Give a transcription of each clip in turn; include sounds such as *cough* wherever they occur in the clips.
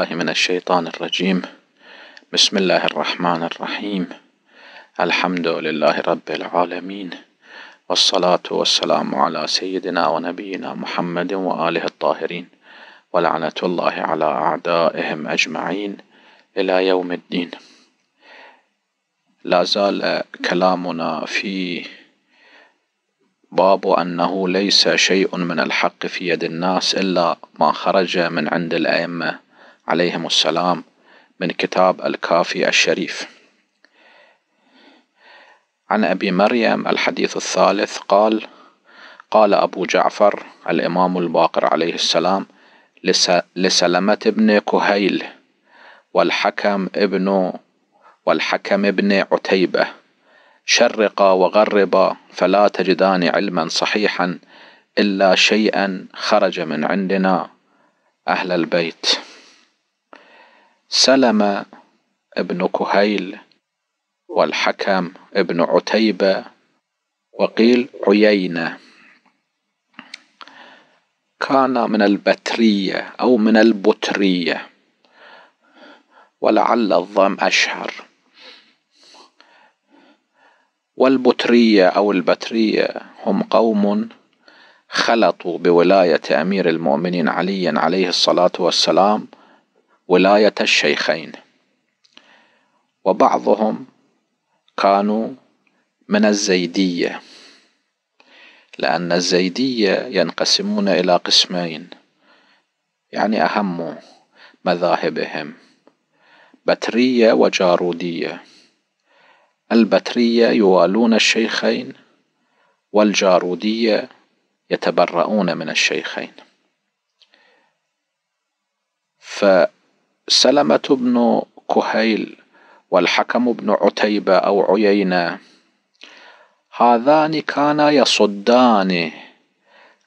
بالله من الشيطان الرجيم بسم الله الرحمن الرحيم الحمد لله رب العالمين والصلاة والسلام على سيدنا ونبينا محمد وآله الطاهرين ولعنة الله على أعدائهم أجمعين إلى يوم الدين لا زال كلامنا في باب أنه ليس شيء من الحق في يد الناس إلا ما خرج من عند الأئمة عليهم السلام من كتاب الكافي الشريف عن أبي مريم الحديث الثالث قال قال أبو جعفر الإمام الباقر عليه السلام لسلمة بن كهيل والحكم ابن والحكم ابن عتيبة شرقا وغربا فلا تجدان علما صحيحا إلا شيئا خرج من عندنا أهل البيت سلم ابن كهيل والحكم ابن عتيبة وقيل عيينة كان من البترية أو من البترية ولعل الضم أشهر والبترية أو البترية هم قوم خلطوا بولاية أمير المؤمنين علي عليه الصلاة والسلام ولاية الشيخين وبعضهم كانوا من الزيدية لأن الزيدية ينقسمون إلى قسمين يعني أهم مذاهبهم بترية وجارودية البترية يوالون الشيخين والجارودية يتبرؤون من الشيخين ف سلمة بن كهيل والحكم بن عتيبة أو عيينة هذان كانا يصدان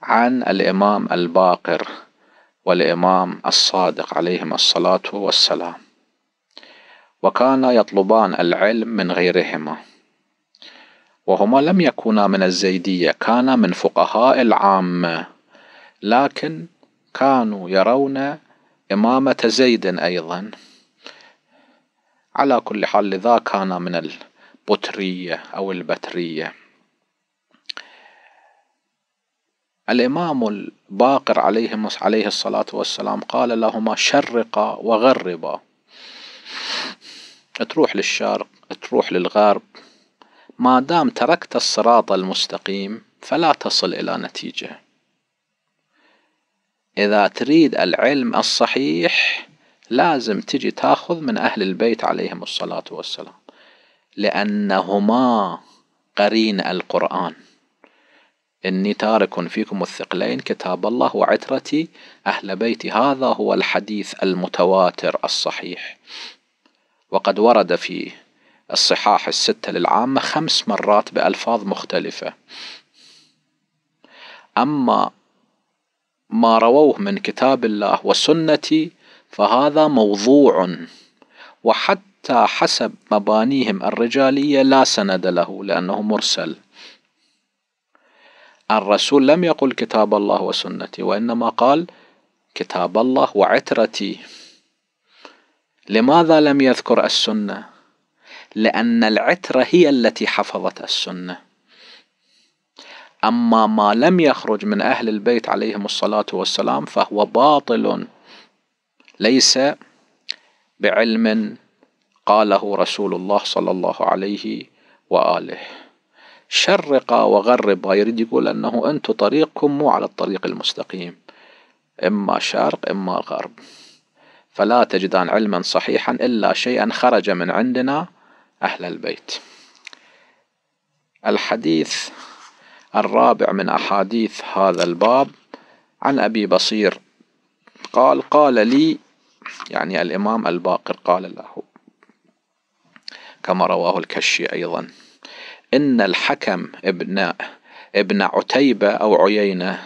عن الإمام الباقر والإمام الصادق عليهما الصلاة والسلام وكانا يطلبان العلم من غيرهما وهما لم يكونا من الزيدية كانا من فقهاء العامة لكن كانوا يرون إمامة زيد أيضا على كل حال لذا كان من البترية أو البترية الإمام الباقر عليه, عليه الصلاة والسلام قال لهما شرقا وغربا تروح للشرق تروح للغرب ما دام تركت الصراط المستقيم فلا تصل إلى نتيجة إذا تريد العلم الصحيح لازم تجي تاخذ من أهل البيت عليهم الصلاة والسلام لأنهما قرين القرآن إني تارك فيكم الثقلين كتاب الله وعترتي أهل بيتي هذا هو الحديث المتواتر الصحيح وقد ورد في الصحاح الستة للعامة خمس مرات بألفاظ مختلفة أما ما رووه من كتاب الله والسنة فهذا موضوع وحتى حسب مبانيهم الرجالية لا سند له لأنه مرسل الرسول لم يقل كتاب الله وسنتي وإنما قال كتاب الله وعترتي لماذا لم يذكر السنة؟ لأن العترة هي التي حفظت السنة أما ما لم يخرج من أهل البيت عليهم الصلاة والسلام فهو باطل ليس بعلم قاله رسول الله صلى الله عليه وآله شرق وغرب يريد يقول أنه أنت طريقكم مو على الطريق المستقيم إما شرق إما غرب فلا تجدان علما صحيحا إلا شيئا خرج من عندنا أهل البيت الحديث الرابع من أحاديث هذا الباب عن أبي بصير قال قال لي يعني الإمام الباقر قال له كما رواه الكشي أيضا إن الحكم ابن ابن عتيبة أو عيينة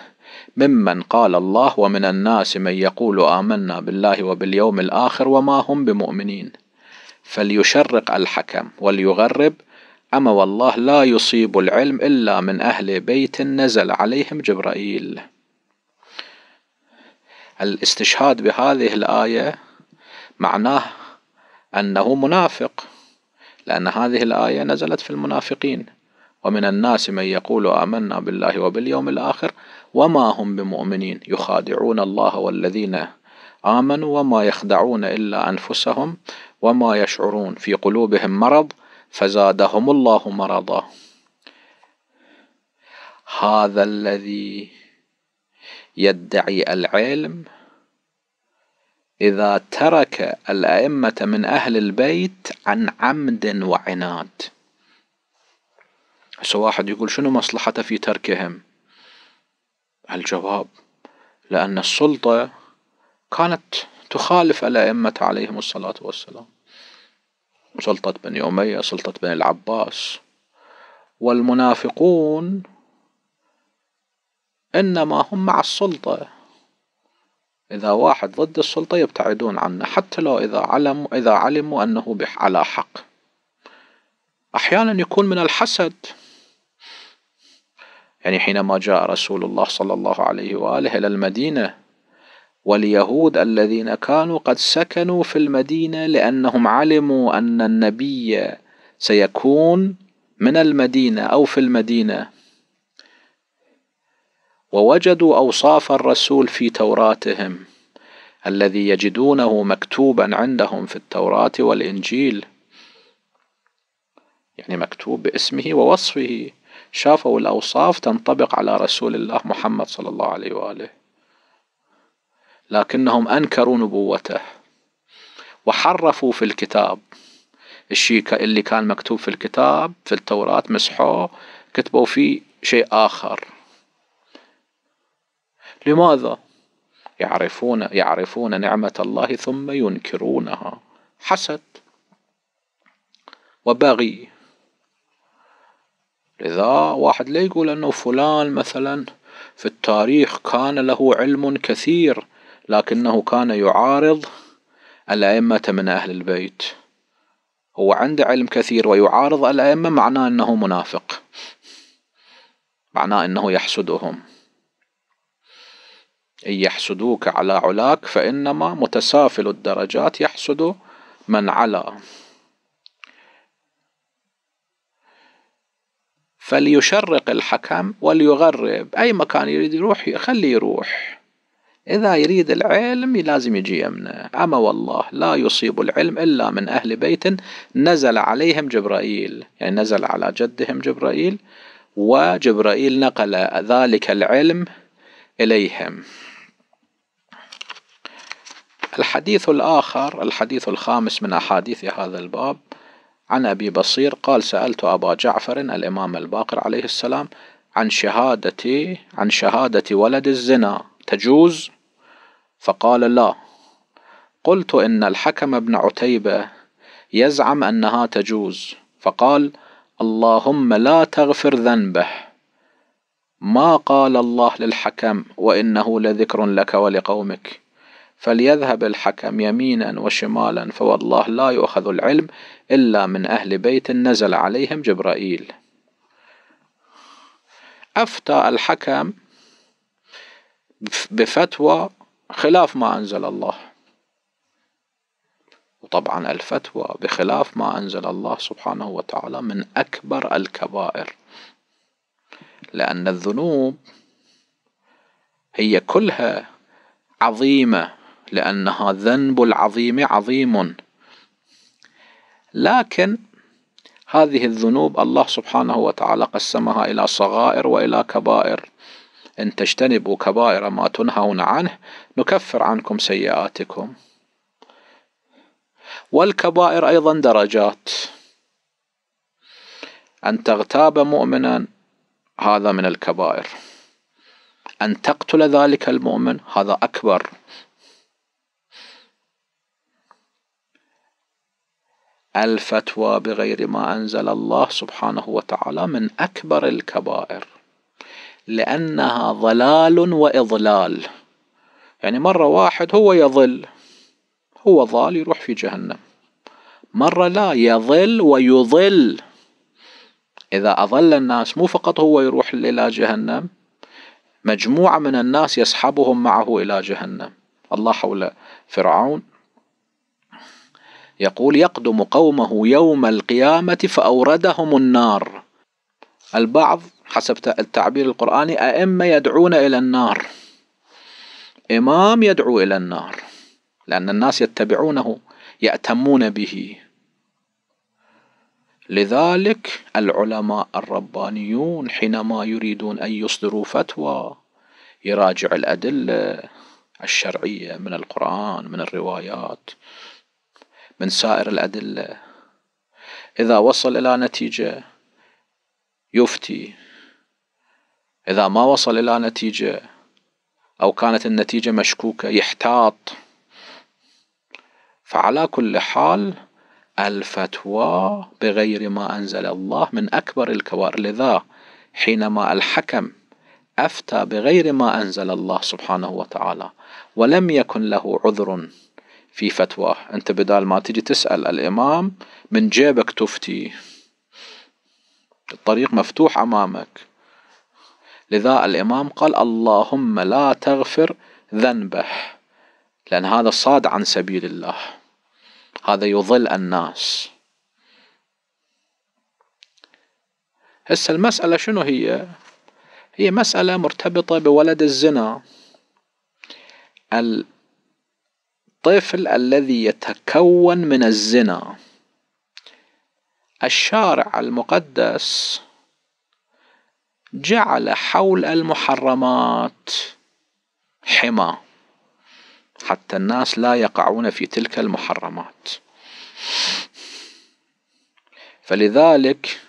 ممن قال الله ومن الناس من يقول آمنا بالله وباليوم الآخر وما هم بمؤمنين فليشرق الحكم وليغرب أما والله لا يصيب العلم إلا من أهل بيت نزل عليهم جبرائيل الاستشهاد بهذه الآية معناه أنه منافق لأن هذه الآية نزلت في المنافقين ومن الناس من يقول آمنا بالله وباليوم الآخر وما هم بمؤمنين يخادعون الله والذين آمنوا وما يخدعون إلا أنفسهم وما يشعرون في قلوبهم مرض فزادهم الله مرضا هذا الذي يدعي العلم إذا ترك الأئمة من أهل البيت عن عمد وعناد هسه واحد يقول شنو مصلحته في تركهم الجواب لأن السلطة كانت تخالف الأئمة عليهم الصلاة والسلام سلطة بني أمية سلطة بني العباس والمنافقون إنما هم مع السلطة إذا واحد ضد السلطة يبتعدون عنه حتى لو إذا علم إذا علموا أنه على حق أحيانا يكون من الحسد يعني حينما جاء رسول الله صلى الله عليه وآله إلى المدينة واليهود الذين كانوا قد سكنوا في المدينة لأنهم علموا أن النبي سيكون من المدينة أو في المدينة ووجدوا أوصاف الرسول في توراتهم الذي يجدونه مكتوبا عندهم في التوراة والإنجيل يعني مكتوب باسمه ووصفه شافوا الأوصاف تنطبق على رسول الله محمد صلى الله عليه وآله لكنهم أنكروا نبوته وحرفوا في الكتاب الشيء اللي كان مكتوب في الكتاب في التوراة مسحوه كتبوا فيه شيء آخر لماذا؟ يعرفون يعرفون نعمة الله ثم ينكرونها حسد وبغي لذا واحد لا يقول انه فلان مثلا في التاريخ كان له علم كثير لكنه كان يعارض الأئمة من أهل البيت هو عنده علم كثير ويعارض الأئمة معناه أنه منافق معناه أنه يحسدهم إن يحسدوك على علاك فإنما متسافل الدرجات يحسد من علا فليشرق الحكم وليغرب أي مكان يريد يروح خليه يروح إذا يريد العلم لازم يجي يمنا أما والله لا يصيب العلم إلا من أهل بيت نزل عليهم جبرائيل يعني نزل على جدهم جبرائيل وجبرائيل نقل ذلك العلم إليهم الحديث الآخر الحديث الخامس من أحاديث هذا الباب عن أبي بصير قال سألت أبا جعفر الإمام الباقر عليه السلام عن شهادة عن شهادة ولد الزنا تجوز فقال لا قلت إن الحكم بن عتيبة يزعم أنها تجوز فقال اللهم لا تغفر ذنبه ما قال الله للحكم وإنه لذكر لك ولقومك فليذهب الحكم يمينا وشمالا فوالله لا يؤخذ العلم إلا من أهل بيت نزل عليهم جبرائيل أفتى الحكم بفتوى خلاف ما أنزل الله وطبعا الفتوى بخلاف ما أنزل الله سبحانه وتعالى من أكبر الكبائر لأن الذنوب هي كلها عظيمة لأنها ذنب العظيم عظيم لكن هذه الذنوب الله سبحانه وتعالى قسمها إلى صغائر وإلى كبائر إن تجتنبوا كبائر ما تنهون عنه نكفر عنكم سيئاتكم والكبائر أيضا درجات أن تغتاب مؤمنا هذا من الكبائر أن تقتل ذلك المؤمن هذا أكبر الفتوى بغير ما أنزل الله سبحانه وتعالى من أكبر الكبائر لأنها ضلال وإضلال يعني مرة واحد هو يضل هو ضال يروح في جهنم مرة لا يضل ويضل إذا أضل الناس مو فقط هو يروح إلى جهنم مجموعة من الناس يسحبهم معه إلى جهنم الله حول فرعون يقول يقدم قومه يوم القيامة فأوردهم النار البعض حسب التعبير القرآني أئمة يدعون إلى النار إمام يدعو إلى النار لأن الناس يتبعونه يأتمون به لذلك العلماء الربانيون حينما يريدون أن يصدروا فتوى يراجع الأدلة الشرعية من القرآن من الروايات من سائر الأدلة إذا وصل إلى نتيجة يفتي إذا ما وصل إلى نتيجة أو كانت النتيجة مشكوكة يحتاط فعلى كل حال الفتوى بغير ما أنزل الله من أكبر الكوار لذا حينما الحكم أفتى بغير ما أنزل الله سبحانه وتعالى ولم يكن له عذر في فتواه أنت بدال ما تجي تسأل الإمام من جيبك تفتي الطريق مفتوح أمامك لذا الإمام قال اللهم لا تغفر ذنبه لأن هذا صاد عن سبيل الله هذا يضل الناس هسه المسألة شنو هي هي مسألة مرتبطة بولد الزنا الطفل الذي يتكون من الزنا الشارع المقدس جعل حول المحرمات حمى حتى الناس لا يقعون في تلك المحرمات فلذلك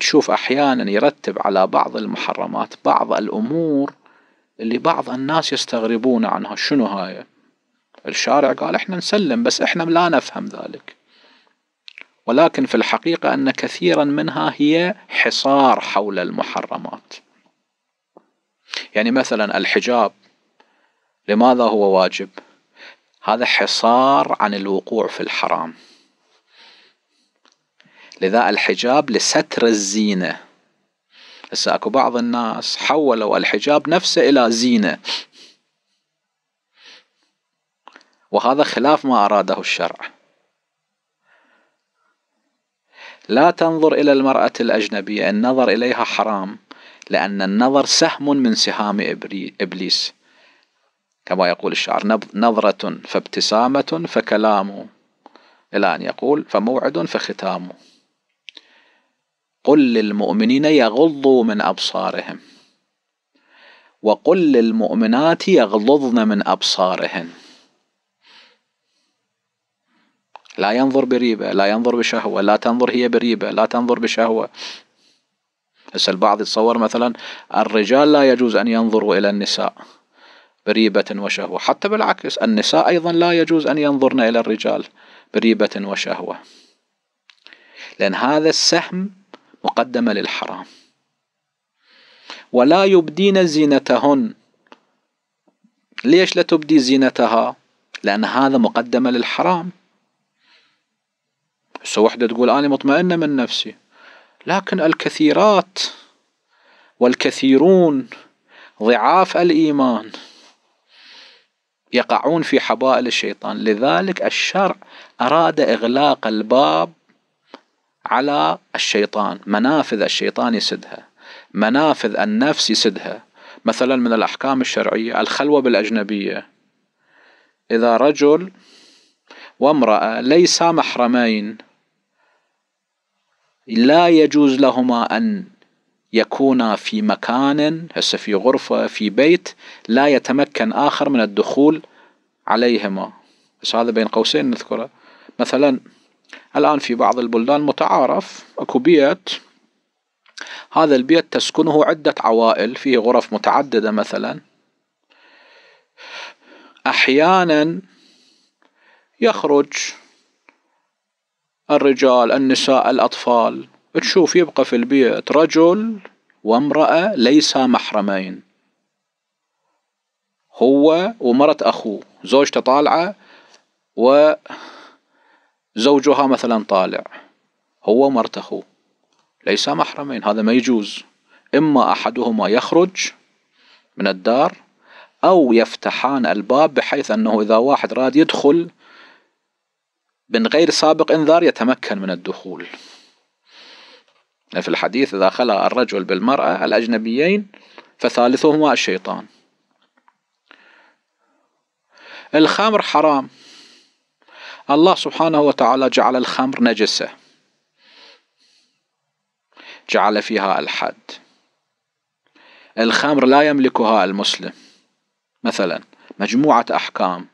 تشوف احيانا يرتب على بعض المحرمات بعض الامور اللي بعض الناس يستغربون عنها شنو هاي الشارع قال احنا نسلم بس احنا لا نفهم ذلك ولكن في الحقيقة أن كثيرا منها هي حصار حول المحرمات يعني مثلا الحجاب لماذا هو واجب هذا حصار عن الوقوع في الحرام لذا الحجاب لستر الزينة هسه اكو بعض الناس حولوا الحجاب نفسه الى زينة وهذا خلاف ما اراده الشرع لا تنظر إلى المرأة الأجنبية النظر إليها حرام لأن النظر سهم من سهام إبليس كما يقول الشعر نظرة فابتسامة فكلام إلى أن يقول فموعد فختام قل للمؤمنين يغضوا من أبصارهم وقل للمؤمنات يغضضن من أبصارهن لا ينظر بريبة لا ينظر بشهوة لا تنظر هي بريبة لا تنظر بشهوة هسه البعض يتصور مثلا الرجال لا يجوز أن ينظروا إلى النساء بريبة وشهوة حتى بالعكس النساء أيضا لا يجوز أن ينظرن إلى الرجال بريبة وشهوة لأن هذا السهم مقدمة للحرام ولا يبدين زينتهن ليش لا تبدي زينتها لأن هذا مقدمة للحرام هسه وحدة تقول أنا مطمئنة من نفسي لكن الكثيرات والكثيرون ضعاف الإيمان يقعون في حبائل الشيطان لذلك الشرع أراد إغلاق الباب على الشيطان منافذ الشيطان يسدها منافذ النفس يسدها مثلا من الأحكام الشرعية الخلوة بالأجنبية إذا رجل وامرأة ليسا محرمين لا يجوز لهما أن يكونا في مكان هسه في غرفة في بيت لا يتمكن آخر من الدخول عليهما بس هذا بين قوسين نذكره مثلا الآن في بعض البلدان متعارف أكو بيت هذا البيت تسكنه عدة عوائل فيه غرف متعددة مثلا أحيانا يخرج الرجال النساء الأطفال تشوف يبقى في البيت رجل وامرأة ليسا محرمين هو ومرة أخوه زوجته طالعة وزوجها مثلا طالع هو ومرت أخوه ليس محرمين هذا ما يجوز إما أحدهما يخرج من الدار أو يفتحان الباب بحيث أنه إذا واحد راد يدخل من غير سابق إنذار يتمكن من الدخول في الحديث إذا خلع الرجل بالمرأة الأجنبيين فثالثهما الشيطان الخمر حرام الله سبحانه وتعالى جعل الخمر نجسة جعل فيها الحد الخمر لا يملكها المسلم مثلا مجموعة أحكام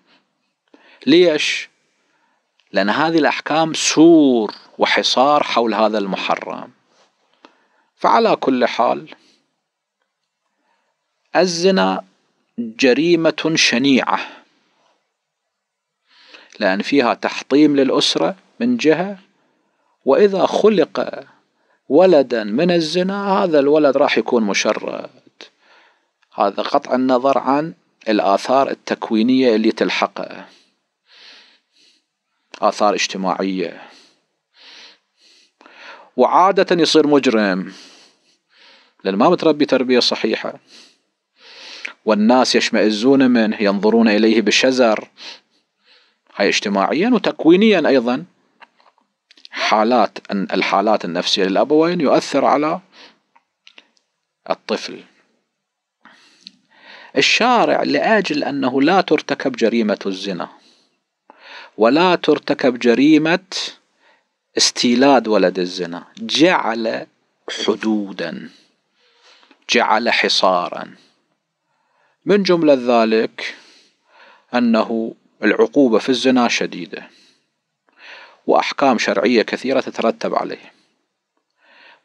ليش لأن هذه الأحكام سور وحصار حول هذا المحرم فعلى كل حال الزنا جريمة شنيعة لأن فيها تحطيم للأسرة من جهة وإذا خلق ولدا من الزنا هذا الولد راح يكون مشرد هذا قطع النظر عن الآثار التكوينية اللي تلحقه آثار اجتماعية وعادة يصير مجرم لأن ما متربي تربية صحيحة والناس يشمئزون منه ينظرون إليه بشزر هاي اجتماعيا وتكوينيا أيضا حالات الحالات النفسية للأبوين يؤثر على الطفل الشارع لأجل أنه لا ترتكب جريمة الزنا ولا ترتكب جريمة استيلاد ولد الزنا جعل حدودا جعل حصارا من جملة ذلك أنه العقوبة في الزنا شديدة وأحكام شرعية كثيرة تترتب عليه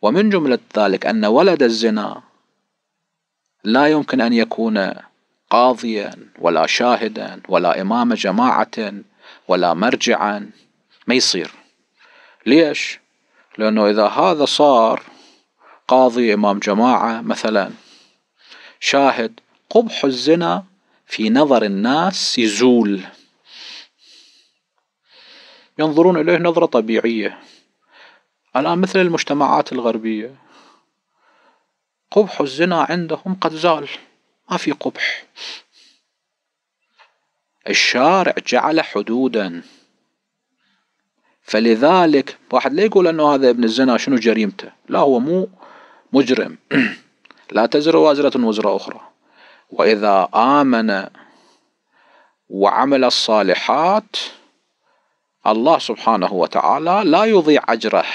ومن جملة ذلك أن ولد الزنا لا يمكن أن يكون قاضيا ولا شاهدا ولا إمام جماعة ولا مرجعا ما يصير ليش لأنه إذا هذا صار قاضي إمام جماعة مثلا شاهد قبح الزنا في نظر الناس يزول ينظرون إليه نظرة طبيعية الآن مثل المجتمعات الغربية قبح الزنا عندهم قد زال ما في قبح الشارع جعل حدودا فلذلك واحد لا يقول انه هذا ابن الزنا شنو جريمته لا هو مو مجرم *clears throat* لا تزر وازرة وزر اخرى واذا امن وعمل الصالحات الله سبحانه وتعالى لا يضيع اجره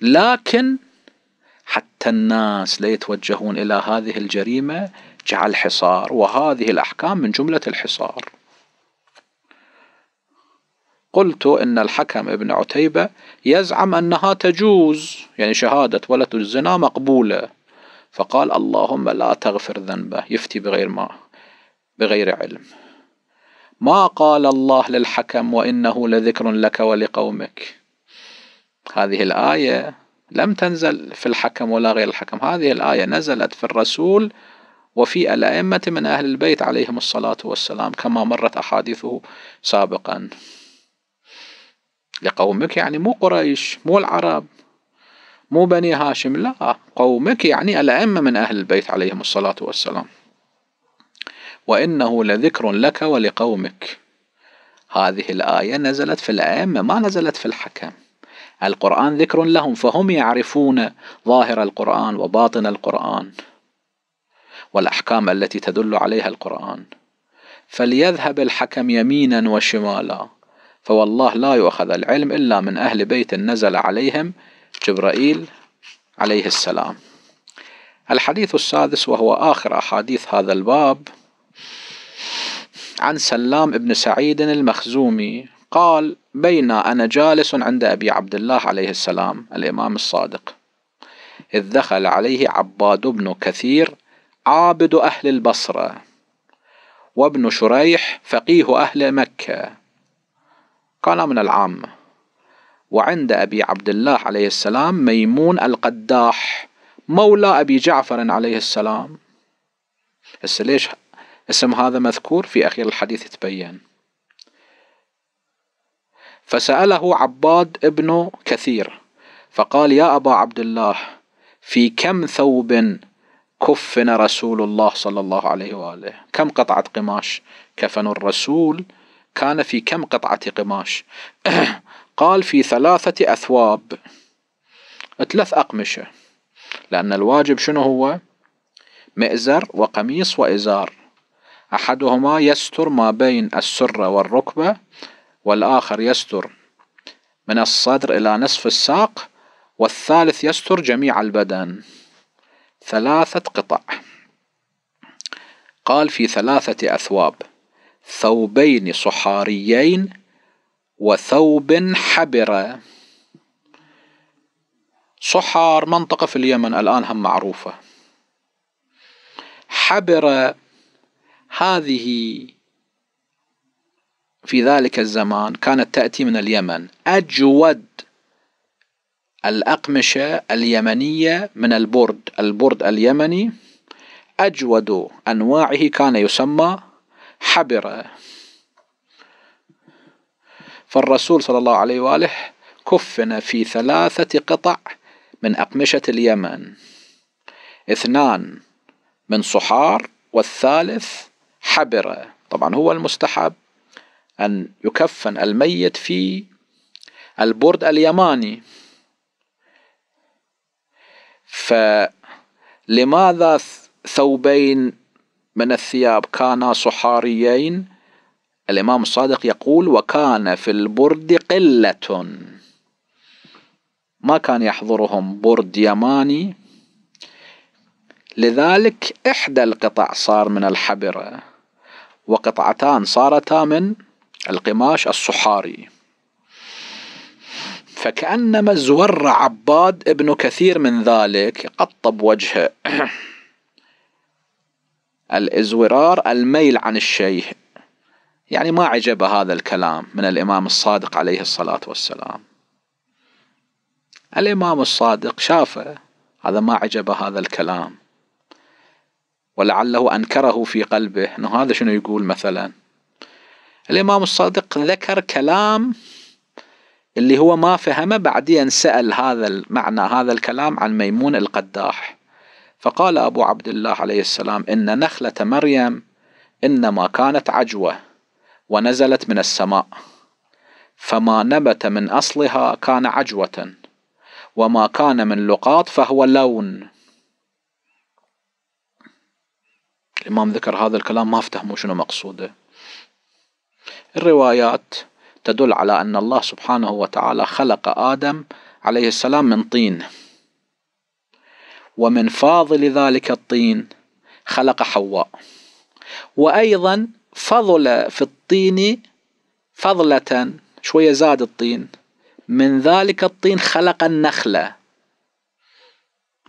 لكن حتى الناس لا يتوجهون إلى هذه الجريمة جعل حصار وهذه الأحكام من جملة الحصار قلت إن الحكم ابن عتيبة يزعم أنها تجوز يعني شهادة ولد الزنا مقبولة فقال اللهم لا تغفر ذنبه يفتي بغير ما بغير علم ما قال الله للحكم وإنه لذكر لك ولقومك هذه الآية لم تنزل في الحكم ولا غير الحكم هذه الآية نزلت في الرسول وفي الأئمة من أهل البيت عليهم الصلاة والسلام كما مرت أحاديثه سابقا لقومك يعني مو قريش مو العرب مو بني هاشم لا قومك يعني الأئمة من أهل البيت عليهم الصلاة والسلام وإنه لذكر لك ولقومك هذه الآية نزلت في الأئمة ما نزلت في الحكم القرآن ذكر لهم فهم يعرفون ظاهر القرآن وباطن القرآن والأحكام التي تدل عليها القرآن فليذهب الحكم يمينا وشمالا فوالله لا يؤخذ العلم إلا من أهل بيت نزل عليهم جبرائيل عليه السلام الحديث السادس وهو آخر أحاديث هذا الباب عن سلام بن سعيد المخزومي قال بين أنا جالس عند أبي عبد الله عليه السلام الإمام الصادق إذ دخل عليه عباد بن كثير عابد أهل البصرة وابن شريح فقيه أهل مكة كان من العامة وعند أبي عبد الله عليه السلام ميمون القداح مولى أبي جعفر عليه السلام هسه ليش اسم هذا مذكور في أخير الحديث تبين فسأله عباد ابن كثير فقال يا أبا عبد الله في كم ثوب كفن رسول الله صلى الله عليه وآله كم قطعة قماش كفن الرسول كان في كم قطعة قماش *coughs* قال في ثلاثة أثواب ثلاث أقمشة لأن الواجب شنو هو مئزر وقميص وإزار أحدهما يستر ما بين السرة والركبة والآخر يستر من الصدر إلى نصف الساق والثالث يستر جميع البدن ثلاثة قطع قال في ثلاثة أثواب ثوبين صحاريين وثوب حبرة صحار منطقة في اليمن الآن هم معروفة حبرة هذه في ذلك الزمان كانت تأتي من اليمن أجود الأقمشة اليمنية من البرد البرد اليمني أجود أنواعه كان يسمى حبرة فالرسول صلى الله عليه وآله كفن في ثلاثة قطع من أقمشة اليمن اثنان من صحار والثالث حبرة طبعا هو المستحب أن يكفن الميت في البرد اليماني فلماذا ثوبين من الثياب كانا صحاريين الإمام الصادق يقول وكان في البرد قلة ما كان يحضرهم برد يماني لذلك إحدى القطع صار من الحبرة وقطعتان صارتا من القماش الصحاري فكأنما زور عباد ابن كثير من ذلك قطب وجهه *clears throat* الازورار الميل عن الشيء يعني ما عجب هذا الكلام من الإمام الصادق عليه الصلاة والسلام الإمام الصادق شافه هذا ما عجب هذا الكلام ولعله أنكره في قلبه أنه هذا شنو يقول مثلاً الإمام الصادق ذكر كلام اللي هو ما فهمه بعدين سأل هذا المعنى هذا الكلام عن ميمون القداح فقال أبو عبد الله عليه السلام إن نخلة مريم إنما كانت عجوة ونزلت من السماء فما نبت من أصلها كان عجوة وما كان من لقاط فهو لون الإمام ذكر هذا الكلام ما افتهموا شنو مقصوده الروايات تدل على أن الله سبحانه وتعالى خلق آدم عليه السلام من طين ومن فاضل ذلك الطين خلق حواء وأيضا فضل في الطين فضلة شوية زاد الطين من ذلك الطين خلق النخلة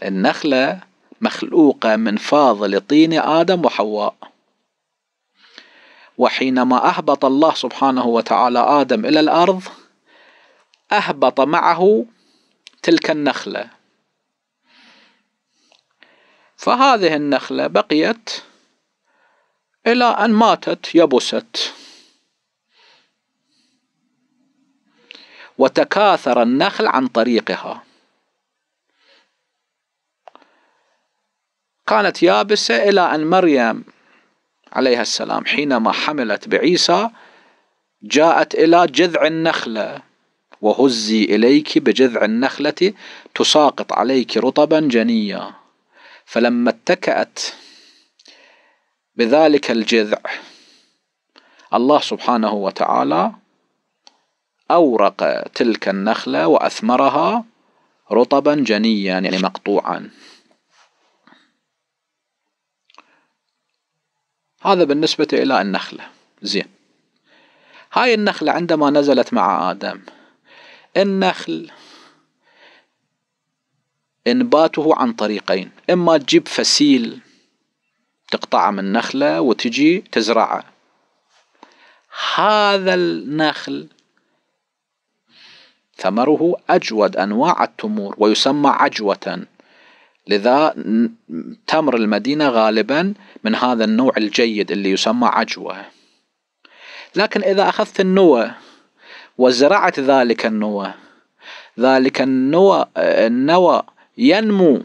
النخلة مخلوقة من فاضل طين آدم وحواء وحينما اهبط الله سبحانه وتعالى ادم الى الارض اهبط معه تلك النخله فهذه النخله بقيت الى ان ماتت يبست وتكاثر النخل عن طريقها كانت يابسه الى ان مريم عليها السلام حينما حملت بعيسى جاءت إلى جذع النخلة وهزي إليك بجذع النخلة تساقط عليك رطبا جنيا فلما اتكأت بذلك الجذع الله سبحانه وتعالى أورق تلك النخلة وأثمرها رطبا جنيا يعني مقطوعا هذا بالنسبة إلى النخلة زين هاي النخلة عندما نزلت مع آدم النخل انباته عن طريقين اما تجيب فسيل تقطعه من نخلة وتجي تزرعه هذا النخل ثمره أجود أنواع التمور ويسمى عجوة لذا تمر المدينة غالبا من هذا النوع الجيد اللي يسمى عجوة لكن إذا أخذت النوى وزرعت ذلك النوى ذلك النوى النوى ينمو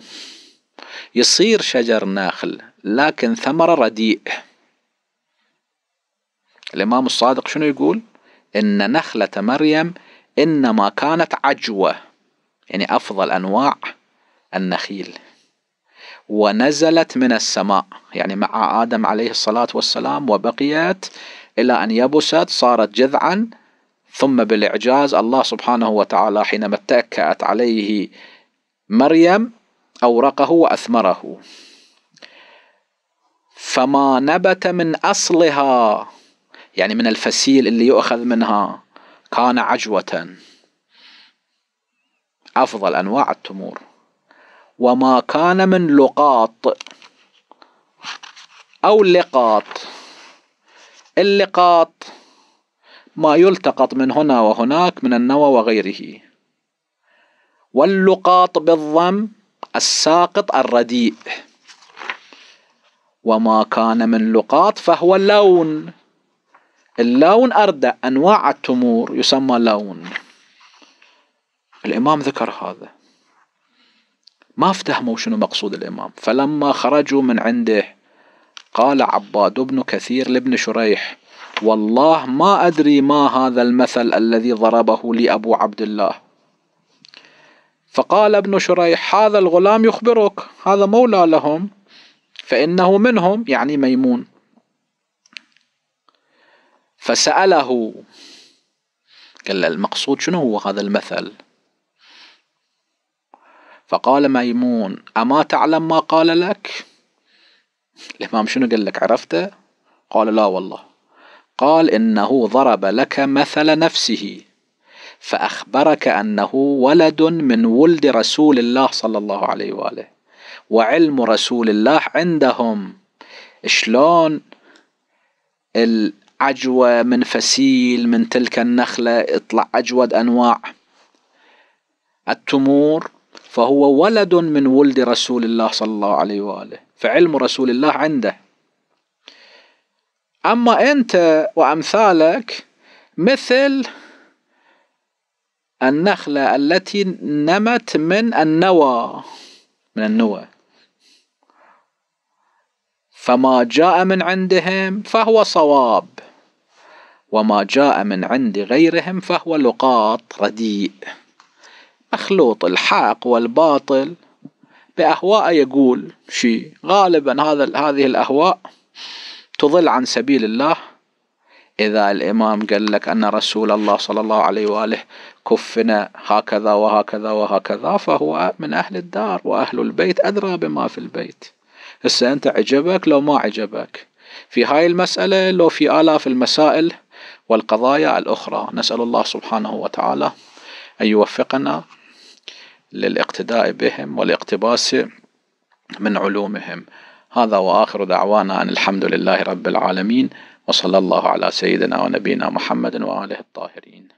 يصير شجر ناخل لكن ثمرة رديء الإمام الصادق شنو يقول إن نخلة مريم إنما كانت عجوة يعني أفضل أنواع النخيل ونزلت من السماء يعني مع آدم عليه الصلاة والسلام وبقيت إلى أن يبست صارت جذعا ثم بالإعجاز الله سبحانه وتعالى حينما اتكأت عليه مريم أورقه وأثمره فما نبت من أصلها يعني من الفسيل اللي يؤخذ منها كان عجوة أفضل أنواع التمور وما كان من لقاط أو لقاط اللقاط ما يلتقط من هنا وهناك من النوى وغيره واللقاط بالضم الساقط الرديء وما كان من لقاط فهو لون اللون أردى أنواع التمور يسمى لون الإمام ذكر هذا ما افتهموا شنو مقصود الإمام فلما خرجوا من عنده قال عباد بن كثير لابن شريح والله ما أدري ما هذا المثل الذي ضربه لي أبو عبد الله فقال ابن شريح هذا الغلام يخبرك هذا مولى لهم فإنه منهم يعني ميمون فسأله قال المقصود شنو هو هذا المثل فقال ميمون أما تعلم ما قال لك الإمام شنو قال لك عرفته قال لا والله قال إنه ضرب لك مثل نفسه فأخبرك أنه ولد من ولد رسول الله صلى الله عليه وآله وعلم رسول الله عندهم شلون العجوة من فسيل من تلك النخلة اطلع أجود أنواع التمور فهو ولد من ولد رسول الله صلى الله عليه وآله فعلم رسول الله عنده أما أنت وأمثالك مثل النخلة التي نمت من النوى من النوى فما جاء من عندهم فهو صواب وما جاء من عند غيرهم فهو لقاط رديء مخلوط الحق والباطل بأهواء يقول شيء غالبا هذا هذه الأهواء تضل عن سبيل الله إذا الإمام قال لك أن رسول الله صلى الله عليه وآله كفنا هكذا وهكذا وهكذا فهو من أهل الدار وأهل البيت أدرى بما في البيت هسه أنت عجبك لو ما عجبك في هاي المسألة لو في آلاف المسائل والقضايا الأخرى نسأل الله سبحانه وتعالى أن يوفقنا للاقتداء بهم والاقتباس من علومهم هذا واخر دعوانا ان الحمد لله رب العالمين وصلى الله على سيدنا ونبينا محمد واله الطاهرين